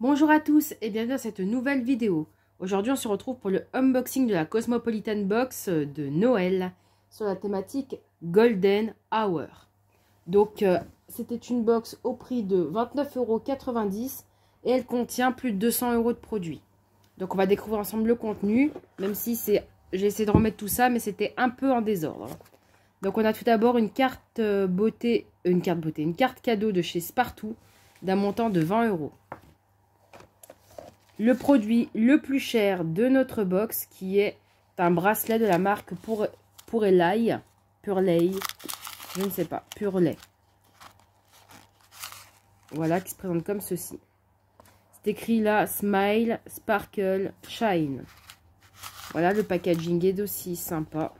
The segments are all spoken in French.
Bonjour à tous et bienvenue dans cette nouvelle vidéo. Aujourd'hui on se retrouve pour le unboxing de la Cosmopolitan Box euh, de Noël sur la thématique Golden Hour. Donc euh, c'était une box au prix de 29,90€ et elle contient plus de 200€ de produits. Donc on va découvrir ensemble le contenu, même si c'est j'ai essayé de remettre tout ça mais c'était un peu en désordre. Donc on a tout d'abord une carte euh, beauté, une carte beauté, une carte cadeau de chez Spartoo d'un montant de 20 euros le produit le plus cher de notre box qui est un bracelet de la marque pour, pour Purley, je ne sais pas, Purley. Voilà, qui se présente comme ceci. C'est écrit là, Smile, Sparkle, Shine. Voilà, le packaging est aussi sympa.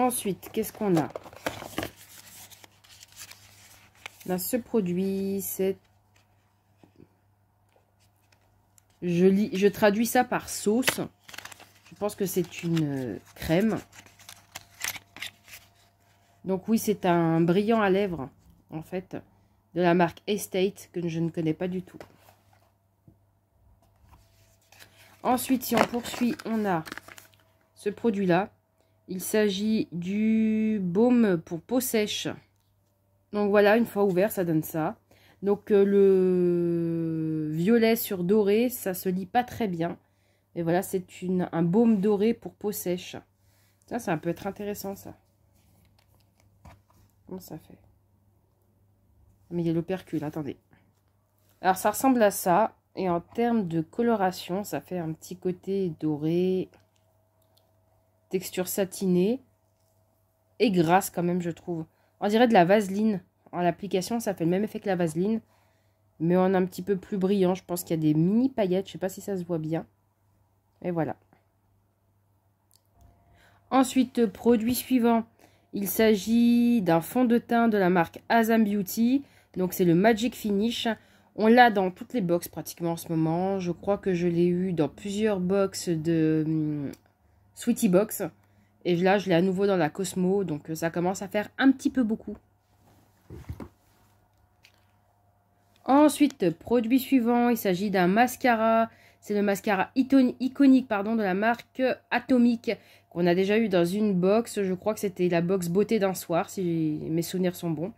Ensuite, qu'est-ce qu'on a a ce produit, c'est... Je, lis, je traduis ça par sauce. Je pense que c'est une euh, crème. Donc oui, c'est un brillant à lèvres, en fait, de la marque Estate, que je ne connais pas du tout. Ensuite, si on poursuit, on a ce produit-là, il s'agit du baume pour peau sèche. Donc voilà, une fois ouvert, ça donne ça. Donc euh, le violet sur doré, ça se lit pas très bien. Et voilà, c'est un baume doré pour peau sèche. Ça, ça peut être intéressant, ça. Comment ça fait ah, Mais il y a l'opercule, attendez. Alors, ça ressemble à ça. Et en termes de coloration, ça fait un petit côté doré texture satinée et grasse quand même, je trouve. On dirait de la vaseline. En l'application, ça fait le même effet que la vaseline, mais en un petit peu plus brillant. Je pense qu'il y a des mini paillettes, je sais pas si ça se voit bien. Et voilà. Ensuite, produit suivant, il s'agit d'un fond de teint de la marque Azam Beauty. Donc c'est le Magic Finish. On l'a dans toutes les box pratiquement en ce moment. Je crois que je l'ai eu dans plusieurs boxes de hum, Sweetie Box. Et là, je l'ai à nouveau dans la Cosmo, donc euh, ça commence à faire un petit peu beaucoup. Ensuite, produit suivant, il s'agit d'un mascara. C'est le mascara iconique pardon, de la marque Atomic qu'on a déjà eu dans une box. Je crois que c'était la box beauté d'un soir, si mes souvenirs sont bons.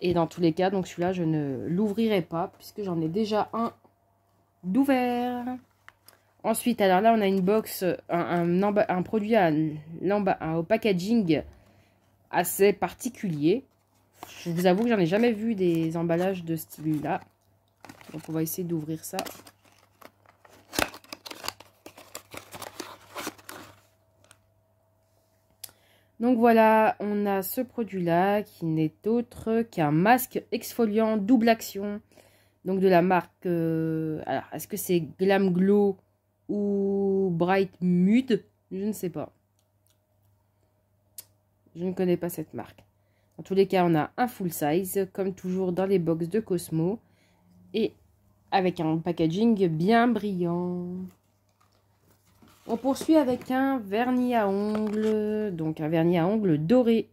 Et dans tous les cas, donc celui-là, je ne l'ouvrirai pas puisque j'en ai déjà un d'ouvert. Ensuite, alors là, on a une box, euh, un, produit au packaging assez particulier. Je vous avoue que j'en ai jamais vu des emballages de ce style-là. Donc, on va essayer d'ouvrir ça. Donc voilà, on a ce produit-là qui n'est autre qu'un masque exfoliant double action. Donc de la marque... Euh, alors, est-ce que c'est Glam Glow ou Bright Mud, je ne sais pas. Je ne connais pas cette marque. En tous les cas, on a un full size, comme toujours dans les box de Cosmo, et avec un packaging bien brillant. On poursuit avec un vernis à ongles, donc un vernis à ongles doré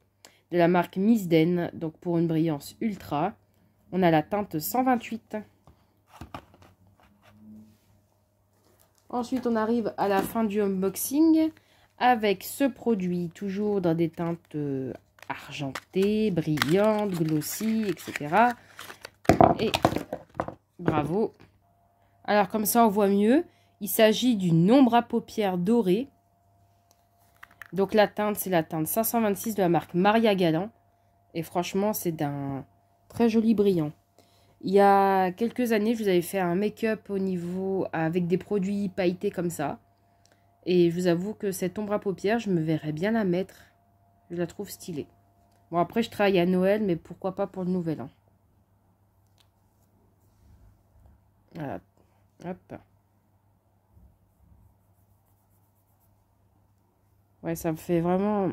de la marque den donc pour une brillance ultra. On a la teinte 128. Ensuite, on arrive à la fin du unboxing avec ce produit, toujours dans des teintes euh, argentées, brillantes, glossy, etc. Et bravo Alors, comme ça, on voit mieux. Il s'agit d'une ombre à paupières dorée. Donc, la teinte, c'est la teinte 526 de la marque Maria Galant. Et franchement, c'est d'un très joli brillant. Il y a quelques années, je vous avais fait un make-up au niveau avec des produits pailletés comme ça. Et je vous avoue que cette ombre à paupières, je me verrais bien la mettre. Je la trouve stylée. Bon, après, je travaille à Noël, mais pourquoi pas pour le Nouvel An. Voilà. Hop. Ouais, ça me fait vraiment...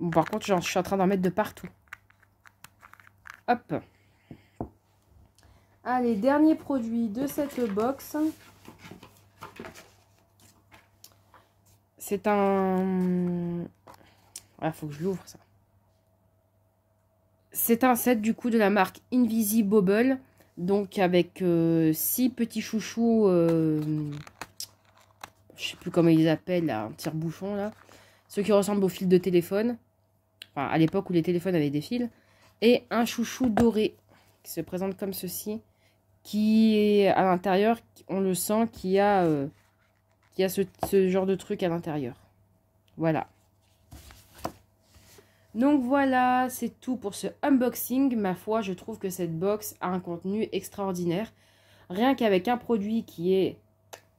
Bon, par contre, je suis en train d'en mettre de partout. Hop les dernier produit de cette box. C'est un... Ah, faut que je l'ouvre, ça. C'est un set, du coup, de la marque Invisible. Donc, avec euh, six petits chouchous... Euh, je sais plus comment ils appellent, un tire-bouchon, là. Ceux qui ressemblent aux fils de téléphone. à l'époque où les téléphones avaient des fils. Et un chouchou doré qui se présente comme ceci qui est à l'intérieur, on le sent, qui a, euh, a ce, ce, genre de truc à l'intérieur. Voilà. Donc voilà, c'est tout pour ce unboxing. Ma foi, je trouve que cette box a un contenu extraordinaire. Rien qu'avec un produit qui est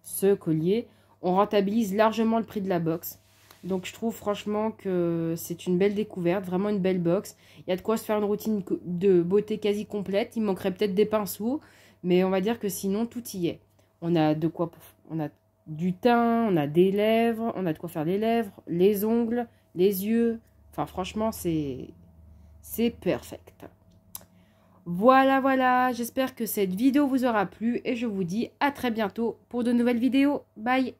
ce collier, on rentabilise largement le prix de la box. Donc je trouve franchement que c'est une belle découverte, vraiment une belle box. Il y a de quoi se faire une routine de beauté quasi complète. Il manquerait peut-être des pinceaux, mais on va dire que sinon, tout y est. On a de quoi, on a du teint, on a des lèvres, on a de quoi faire les lèvres, les ongles, les yeux. Enfin, franchement, c'est c'est perfect. Voilà, voilà, j'espère que cette vidéo vous aura plu et je vous dis à très bientôt pour de nouvelles vidéos. Bye